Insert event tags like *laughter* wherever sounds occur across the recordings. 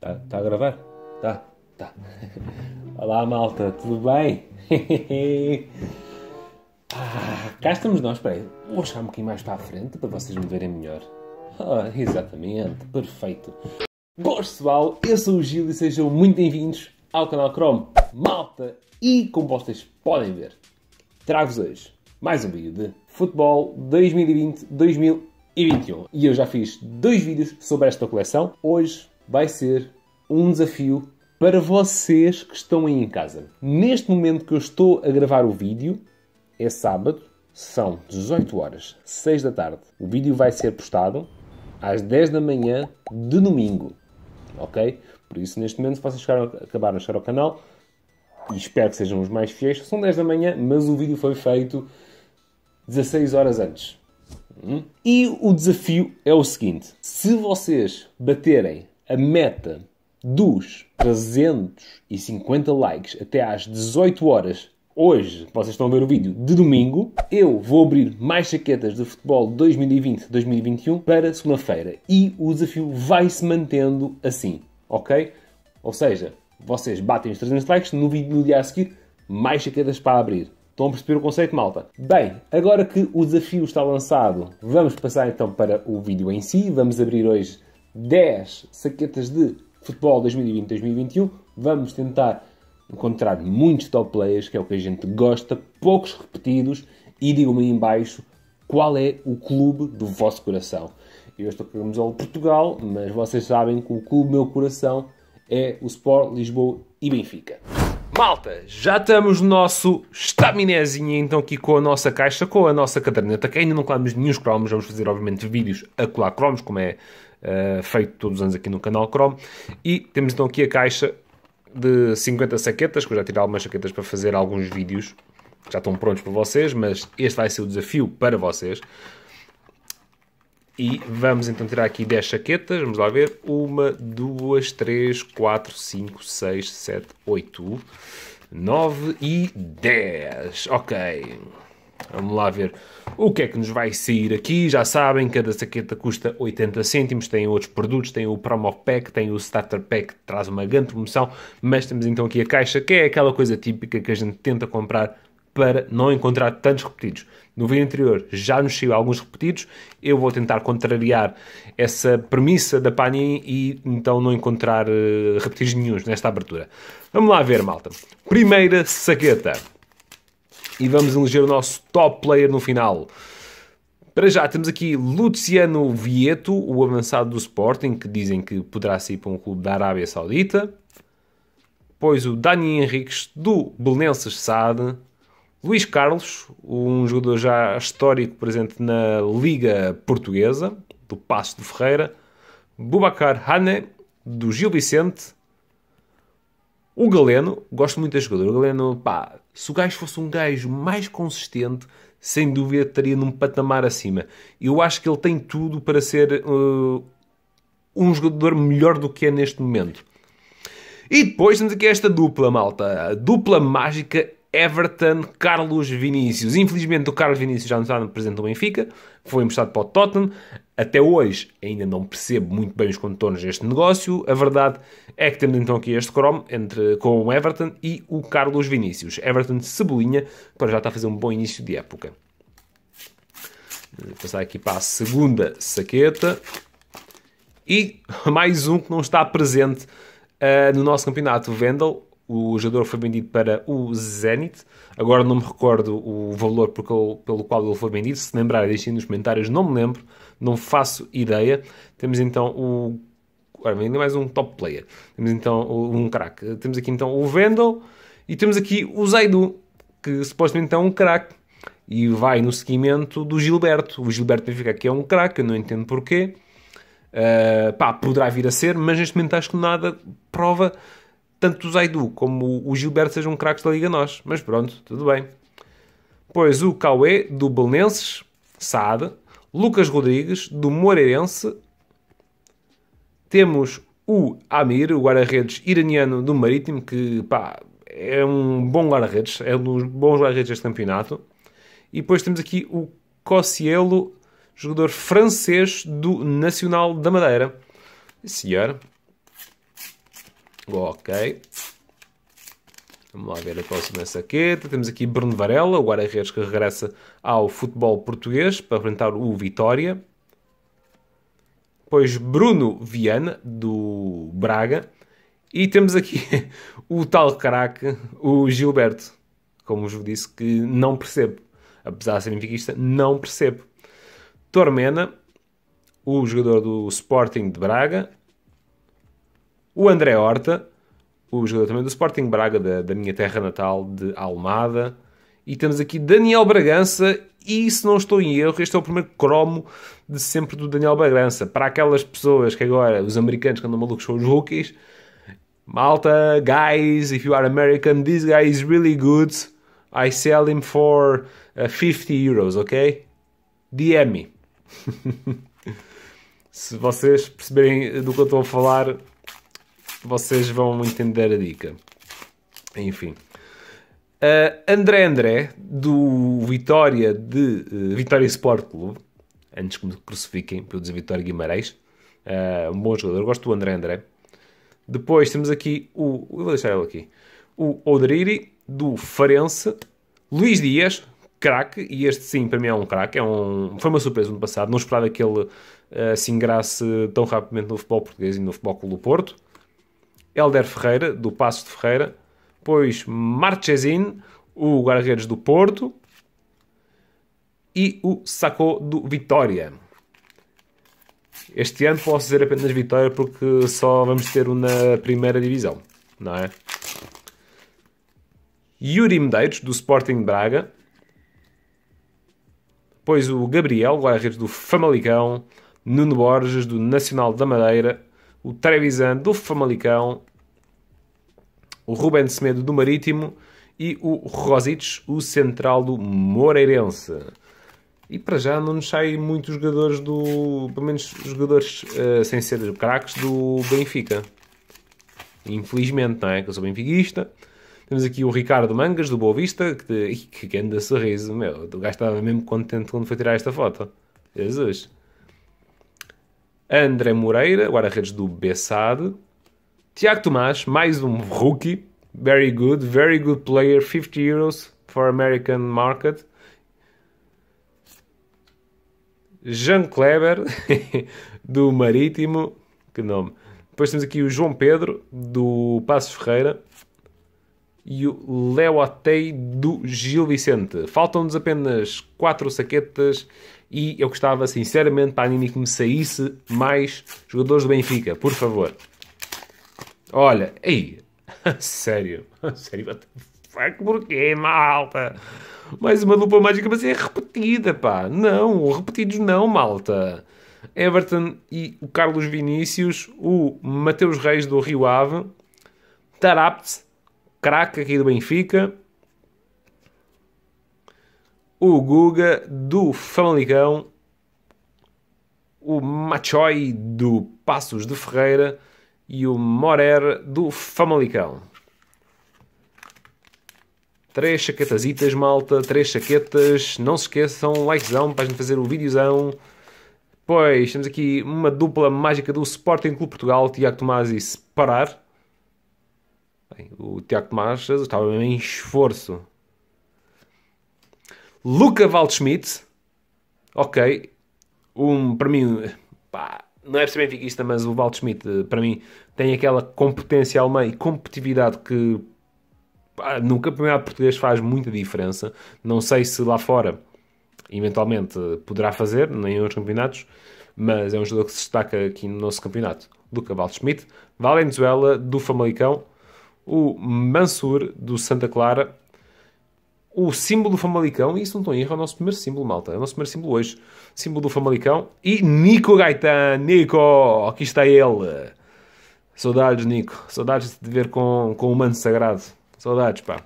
Tá, tá a gravar? Tá, tá. Olá malta, tudo bem? *laughs* ah, cá estamos nós, espera aí. Vou chegar um bocadinho mais para a frente para vocês me verem melhor. Ah, exatamente, perfeito. Boas pessoal, eu sou o Gil e sejam muito bem-vindos ao canal Chrome. Malta, e como vocês podem ver, trago-vos hoje mais um vídeo de futebol 2020-2021. E eu já fiz dois vídeos sobre esta coleção. Hoje vai ser um desafio para vocês que estão aí em casa. Neste momento que eu estou a gravar o vídeo, é sábado, são 18 horas, 6 da tarde. O vídeo vai ser postado às 10 da manhã de domingo, ok? Por isso, neste momento, se vocês chegaram, acabaram de chegar ao canal, e espero que sejam os mais fiéis, são 10 da manhã, mas o vídeo foi feito 16 horas antes. Hum? E o desafio é o seguinte: se vocês baterem a meta dos 350 likes até às 18 horas hoje, vocês estão a ver o vídeo de domingo, eu vou abrir mais jaquetas de futebol 2020-2021 para segunda-feira e o desafio vai se mantendo assim, ok? Ou seja, vocês batem os 300 likes, no, vídeo, no dia a seguir, mais jaquetas para abrir. Estão a perceber o conceito, malta? Bem, agora que o desafio está lançado, vamos passar então para o vídeo em si. Vamos abrir hoje 10 saquetas de futebol 2020-2021. Vamos tentar encontrar muitos top players, que é o que a gente gosta, poucos repetidos, e digam-me aí embaixo qual é o clube do vosso coração. Eu estou com o Portugal, mas vocês sabem que o clube do meu coração é o Sport Lisboa e Benfica. Malta, já estamos no nosso estaminézinho, então aqui com a nossa caixa, com a nossa caderneta, que ainda não colamos nenhum cromos, vamos fazer obviamente vídeos a colar cromos, como é eh, feito todos os anos aqui no canal Chrome. E temos então aqui a caixa de 50 saquetas, que eu já tirei algumas saquetas para fazer alguns vídeos, que já estão prontos para vocês, mas este vai ser o desafio para vocês. E vamos então tirar aqui 10 saquetas, vamos lá ver, 1, 2, 3, 4, 5, 6, 7, 8, 9 e 10, ok. Vamos lá ver o que é que nos vai sair aqui. Já sabem, cada saqueta custa 80 cêntimos. Tem outros produtos, tem o Promo Pack, tem o Starter Pack, que traz uma grande promoção. Mas temos então aqui a caixa, que é aquela coisa típica que a gente tenta comprar para não encontrar tantos repetidos. No vídeo anterior já nos saiu alguns repetidos, eu vou tentar contrariar essa premissa da Panini e então não encontrar eh, repetidos nenhums nesta abertura. Vamos lá ver, malta. Primeira saqueta e vamos eleger o nosso top player no final. Para já, temos aqui Luciano Vieto, o avançado do Sporting, que dizem que poderá sair para um clube da Arábia Saudita. Pois o Dani Henriques, do Belenenses Sade. Luís Carlos, um jogador já histórico presente na Liga Portuguesa, do Passo de Ferreira. Bubacar Hane, do Gil Vicente. O Galeno, gosto muito deste jogador. O Galeno, pá, se o gajo fosse um gajo mais consistente, sem dúvida estaria num patamar acima. Eu acho que ele tem tudo para ser uh, um jogador melhor do que é neste momento. E depois temos aqui esta dupla, malta. A dupla mágica Everton, Carlos Vinícius. Infelizmente o Carlos Vinícius já não está presente no Benfica, foi emprestado para o Tottenham. Até hoje ainda não percebo muito bem os contornos deste negócio. A verdade é que temos então aqui este Chrome entre, com o Everton e o Carlos Vinícius. Everton Cebolinha, para já está a fazer um bom início de época. Vou passar aqui para a segunda saqueta. E *laughs* mais um que não está presente uh, no nosso campeonato. O Vendel o jogador foi vendido para o Zenit. Agora não me recordo o valor pelo qual ele foi vendido. Se lembrar, é deixem nos comentários. Não me lembro, não faço ideia. Temos então o. ainda mais um top player. Temos então um craque. Temos aqui então o Vendel e temos aqui o Zaidu, que supostamente é um craque e vai no seguimento do Gilberto. O Gilberto ficar que é um craque, eu não entendo porquê. Uh, pá, poderá vir a ser, mas neste momento acho que nada prova tanto o Zaidu como o Gilberto sejam craques da Liga Nós. Mas pronto, tudo bem. Pois o Cauê, do Belenenses, Saad. Lucas Rodrigues, do Moreirense. Temos o Amir, o guarda-redes iraniano do Marítimo, que pá, é um bom guarda-redes, é um dos bons guarda-redes deste campeonato. E depois temos aqui o Cossielo, jogador francês do Nacional da Madeira. Senhor, Ok. Vamos lá ver a próxima saqueta. Temos aqui Bruno Varela, o guarda-redes que regressa ao futebol português para enfrentar o Vitória. Depois Bruno Viana, do Braga. E temos aqui *laughs* o tal craque, o Gilberto. Como vos disse, que não percebo. Apesar de ser benfiquista, não percebo. Tormena, o jogador do Sporting de Braga. O André Horta, o jogador também do Sporting Braga, da, da minha terra natal, de Almada. E temos aqui Daniel Bragança, e se não estou em erro, este é o primeiro cromo de sempre do Daniel Bragança. Para aquelas pessoas que agora, os americanos que andam malucos são os rookies, Malta, guys, if you are American, this guy is really good. I sell him for uh, 50 euros, ok? DM me. *laughs* se vocês perceberem do que eu estou a falar, vocês vão entender a dica. Enfim. Uh, André André, do Vitória de uh, Vitória Sport Clube, antes que me crucifiquem pelo dizer Vitória Guimarães, uh, um bom jogador, gosto do André André. Depois temos aqui o. Eu vou deixar ele aqui. O Oderiri, do Farense. Luís Dias, craque, e este sim, para mim é um craque. É um, foi uma surpresa no passado, não esperava que ele uh, se ingrasse tão rapidamente no futebol português e no futebol Clube do Porto. Helder Ferreira, do Passo de Ferreira, pois Marchesin, o guarda-redes do Porto, e o Sacou do Vitória. Este ano posso dizer apenas Vitória porque só vamos ter um na primeira divisão, não é? Yuri Medeiros, do Sporting Braga, pois o Gabriel, guarda-redes do Famalicão, Nuno Borges, do Nacional da Madeira, o Trevisan, do Famalicão, o Ruben Semedo do Marítimo e o Rosic, o central do Moreirense. E para já não nos saem muitos jogadores do. pelo menos jogadores uh, sem ser craques do Benfica. Infelizmente, não é? Que eu sou benfiquista. Temos aqui o Ricardo Mangas, do Boa Vista, que, grande sorriso, meu. O gajo estava mesmo contente quando foi tirar esta foto. Jesus. André Moreira, guarda-redes do Bessade. Tiago Tomás, mais um rookie. Very good, very good player. 50 euros for American market. Jean Kleber, *laughs* do Marítimo. Que nome. Depois temos aqui o João Pedro, do Passo Ferreira. E o Leo Atei, do Gil Vicente. Faltam-nos apenas 4 saquetas e eu gostava sinceramente para a Anime que me saísse mais jogadores do Benfica, por favor. Olha, aí, *laughs* sério, *laughs* sério, fuck, porquê, malta? Mais uma dupla mágica, mas é repetida, pá. Não, repetidos não, malta. Everton e o Carlos Vinícius, o Mateus Reis do Rio Ave, Tarapt, craque aqui do Benfica, o Guga do Famalicão, o Machoi do Passos de Ferreira, e o Morer do Famalicão. Três chaquetasitas, malta. Três chaquetas. Não se esqueçam, likezão para a gente fazer o videozão. Pois, temos aqui uma dupla mágica do Sporting Clube Portugal, Tiago Tomás e Separar. Bem, o Tiago Tomás estava em esforço. Luca Waldschmidt. Ok. Um, para mim, pá, não é ser benfiquista, mas o Walt Schmidt, eh, para mim, tem aquela competência alemã e competitividade que no campeonato português faz muita diferença. Não sei se lá fora, eventualmente, poderá fazer, nem outros campeonatos, mas é um jogador que se destaca aqui no nosso campeonato. Luca Walt Schmidt, Valenzuela, do Famalicão, o Mansur, do Santa Clara o símbolo do Famalicão, e isso não estou em erro, é o nosso primeiro símbolo, malta. É o nosso primeiro símbolo hoje. Símbolo do Famalicão. E Nico Gaitan, Nico! Aqui está ele. Saudades, Nico. Saudades de te ver com, com o mano sagrado. Saudades, pá.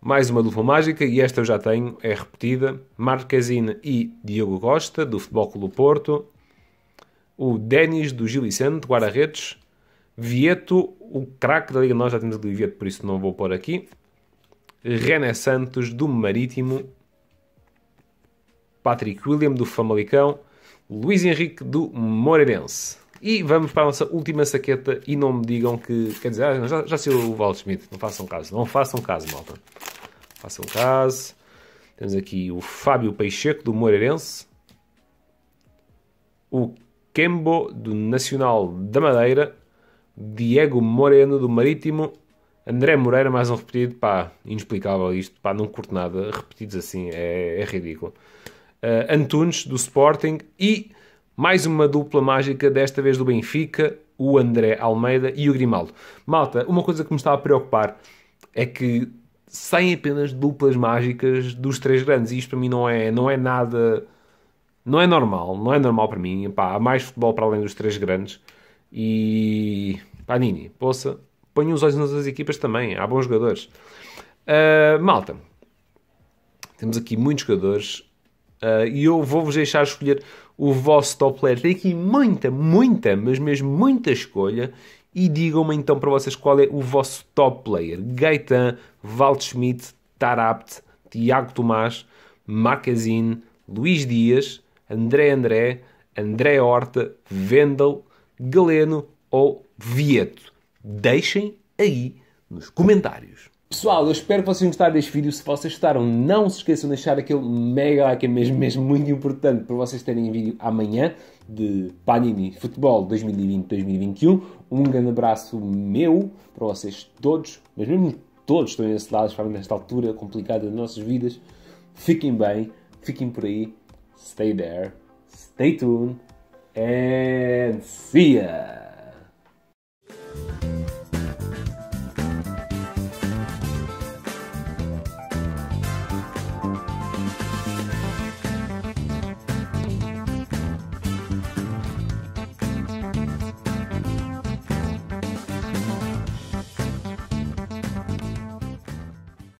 Mais uma dupla mágica, e esta eu já tenho, é repetida. Marquezine e Diogo Costa, do Futebol Clube Porto. O Denis do Gil Vicente, guarda-redes, Vieto, o craque da Liga, nós já temos o Vieto, por isso não vou pôr aqui. René Santos, do Marítimo. Patrick William, do Famalicão. Luiz Henrique, do Moreirense. E vamos para a nossa última saqueta e não me digam que... Quer dizer, ah, já, já saiu o Waldschmidt. Não façam caso. Não façam caso, malta. Façam caso. Temos aqui o Fábio Peixeco, do Moreirense. O Kembo, do Nacional da Madeira. Diego Moreno do Marítimo, André Moreira, mais um repetido, pá, inexplicável isto, pá, não curto nada, repetidos assim, é, é ridículo. Uh, Antunes do Sporting e mais uma dupla mágica, desta vez do Benfica, o André Almeida e o Grimaldo. Malta, uma coisa que me está a preocupar é que sem apenas duplas mágicas dos três grandes. E isto para mim não é, não é nada. Não é normal. Não é normal para mim. pá, há mais futebol para além dos três grandes. E Panini, poça, ponham os olhos nas outras equipas também, há bons jogadores. Uh, malta, temos aqui muitos jogadores uh, e eu vou-vos deixar escolher o vosso top player. Tem aqui muita, muita, mas mesmo muita escolha. E digam-me então para vocês qual é o vosso top player. Gaetan, Waldschmidt, Tarapt, Tiago Tomás, Marquezine, Luís Dias, André André, André Horta, Vendel, Galeno ou Vieto? Deixem aí nos comentários. Pessoal, eu espero que vocês gostaram deste vídeo. Se vocês gostaram, não se esqueçam de deixar aquele mega like, é mesmo, mesmo muito importante para vocês terem vídeo amanhã de Panini Futebol 2020-2021. Um grande abraço meu para vocês todos, mas mesmo todos estão enlaçados para nesta altura complicada das nossas vidas. Fiquem bem, fiquem por aí. Stay there, stay tuned. And... see ya.